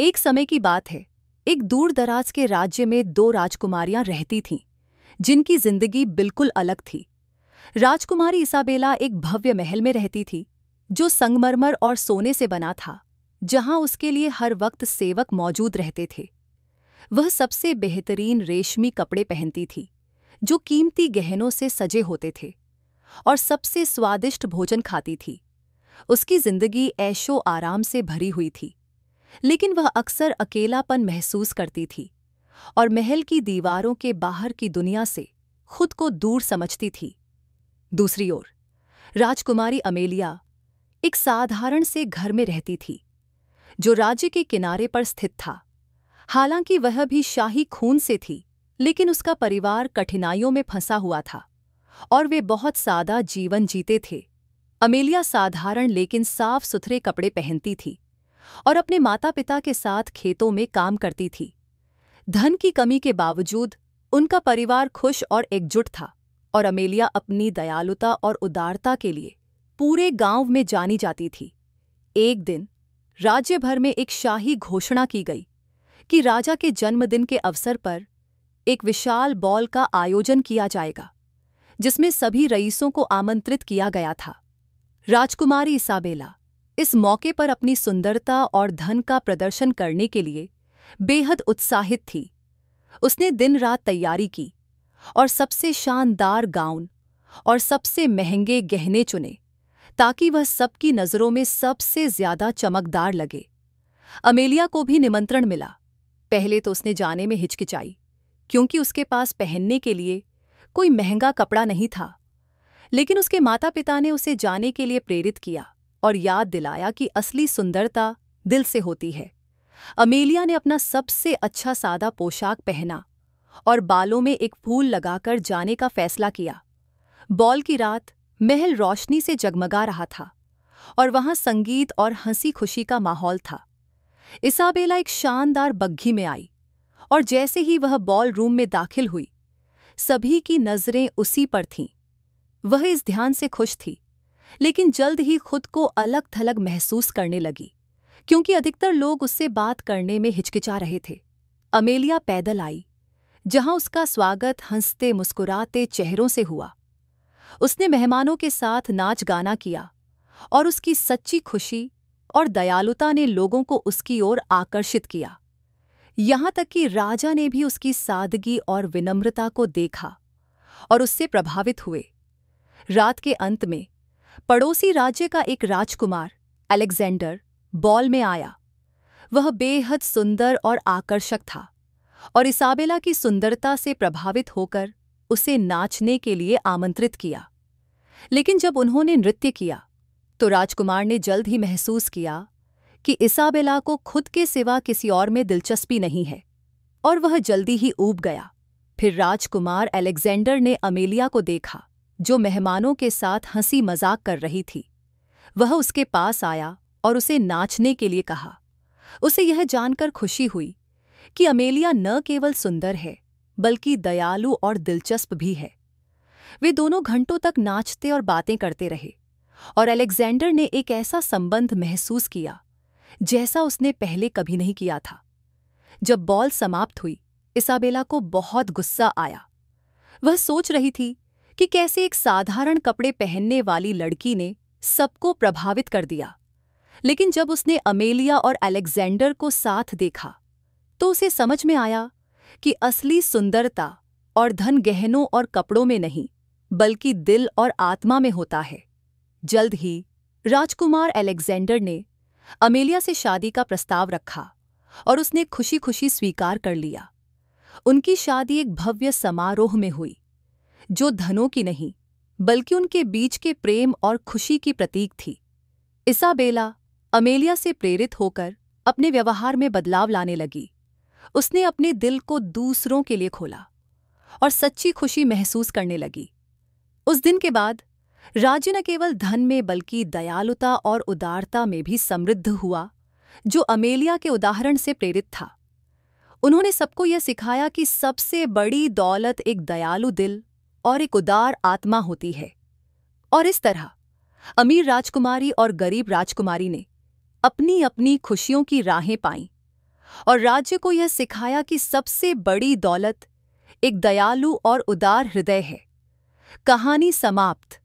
एक समय की बात है एक दूर दराज के राज्य में दो राजकुमारियां रहती थीं जिनकी जिंदगी बिल्कुल अलग थी राजकुमारी इसाबेला एक भव्य महल में रहती थी जो संगमरमर और सोने से बना था जहां उसके लिए हर वक्त सेवक मौजूद रहते थे वह सबसे बेहतरीन रेशमी कपड़े पहनती थी जो कीमती गहनों से सजे होते थे और सबसे स्वादिष्ट भोजन खाती थी उसकी जिंदगी ऐशो आराम से भरी हुई थी लेकिन वह अक्सर अकेलापन महसूस करती थी और महल की दीवारों के बाहर की दुनिया से खुद को दूर समझती थी दूसरी ओर राजकुमारी अमेलिया एक साधारण से घर में रहती थी जो राज्य के किनारे पर स्थित था हालांकि वह भी शाही खून से थी लेकिन उसका परिवार कठिनाइयों में फंसा हुआ था और वे बहुत सादा जीवन जीते थे अमेलिया साधारण लेकिन साफ सुथरे कपड़े पहनती थी और अपने माता पिता के साथ खेतों में काम करती थी धन की कमी के बावजूद उनका परिवार खुश और एकजुट था और अमेलिया अपनी दयालुता और उदारता के लिए पूरे गांव में जानी जाती थी एक दिन राज्य भर में एक शाही घोषणा की गई कि राजा के जन्मदिन के अवसर पर एक विशाल बॉल का आयोजन किया जाएगा जिसमें सभी रईसों को आमंत्रित किया गया था राजकुमारी इसाबेला इस मौके पर अपनी सुंदरता और धन का प्रदर्शन करने के लिए बेहद उत्साहित थी उसने दिन रात तैयारी की और सबसे शानदार गाउन और सबसे महंगे गहने चुने ताकि वह सबकी नज़रों में सबसे ज्यादा चमकदार लगे अमेलिया को भी निमंत्रण मिला पहले तो उसने जाने में हिचकिचाई क्योंकि उसके पास पहनने के लिए कोई महंगा कपड़ा नहीं था लेकिन उसके माता पिता ने उसे जाने के लिए प्रेरित किया और याद दिलाया कि असली सुंदरता दिल से होती है अमेलिया ने अपना सबसे अच्छा सादा पोशाक पहना और बालों में एक फूल लगाकर जाने का फैसला किया बॉल की रात महल रोशनी से जगमगा रहा था और वहां संगीत और हंसी खुशी का माहौल था इसाबेला एक शानदार बग्घी में आई और जैसे ही वह बॉल रूम में दाखिल हुई सभी की नज़रें उसी पर थीं वह इस ध्यान से खुश थी लेकिन जल्द ही खुद को अलग थलग महसूस करने लगी क्योंकि अधिकतर लोग उससे बात करने में हिचकिचा रहे थे अमेलिया पैदल आई जहां उसका स्वागत हंसते मुस्कुराते चेहरों से हुआ उसने मेहमानों के साथ नाच गाना किया और उसकी सच्ची खुशी और दयालुता ने लोगों को उसकी ओर आकर्षित किया यहां तक कि राजा ने भी उसकी सादगी और विनम्रता को देखा और उससे प्रभावित हुए रात के अंत में पड़ोसी राज्य का एक राजकुमार अलेक्जेंडर बॉल में आया वह बेहद सुंदर और आकर्षक था और इसाबेला की सुंदरता से प्रभावित होकर उसे नाचने के लिए आमंत्रित किया लेकिन जब उन्होंने नृत्य किया तो राजकुमार ने जल्द ही महसूस किया कि इसाबेला को खुद के सिवा किसी और में दिलचस्पी नहीं है और वह जल्दी ही ऊब गया फिर राजकुमार अलेक्जेंडर ने अमेलिया को देखा जो मेहमानों के साथ हंसी मजाक कर रही थी वह उसके पास आया और उसे नाचने के लिए कहा उसे यह जानकर खुशी हुई कि अमेलिया न केवल सुंदर है बल्कि दयालु और दिलचस्प भी है वे दोनों घंटों तक नाचते और बातें करते रहे और अलेक्जेंडर ने एक ऐसा संबंध महसूस किया जैसा उसने पहले कभी नहीं किया था जब बॉल समाप्त हुई इसाबेला को बहुत गुस्सा आया वह सोच रही थी कि कैसे एक साधारण कपड़े पहनने वाली लड़की ने सबको प्रभावित कर दिया लेकिन जब उसने अमेलिया और अलेक्जेंडर को साथ देखा तो उसे समझ में आया कि असली सुंदरता और धन गहनों और कपड़ों में नहीं बल्कि दिल और आत्मा में होता है जल्द ही राजकुमार अलेक्जेंडर ने अमेलिया से शादी का प्रस्ताव रखा और उसने खुशी खुशी स्वीकार कर लिया उनकी शादी एक भव्य समारोह में हुई जो धनों की नहीं बल्कि उनके बीच के प्रेम और खुशी की प्रतीक थी इसाबेला अमेलिया से प्रेरित होकर अपने व्यवहार में बदलाव लाने लगी उसने अपने दिल को दूसरों के लिए खोला और सच्ची खुशी महसूस करने लगी उस दिन के बाद राज्य न केवल धन में बल्कि दयालुता और उदारता में भी समृद्ध हुआ जो अमेलिया के उदाहरण से प्रेरित था उन्होंने सबको यह सिखाया कि सबसे बड़ी दौलत एक दयालु दिल और एक उदार आत्मा होती है और इस तरह अमीर राजकुमारी और गरीब राजकुमारी ने अपनी अपनी खुशियों की राहें पाईं और राज्य को यह सिखाया कि सबसे बड़ी दौलत एक दयालु और उदार हृदय है कहानी समाप्त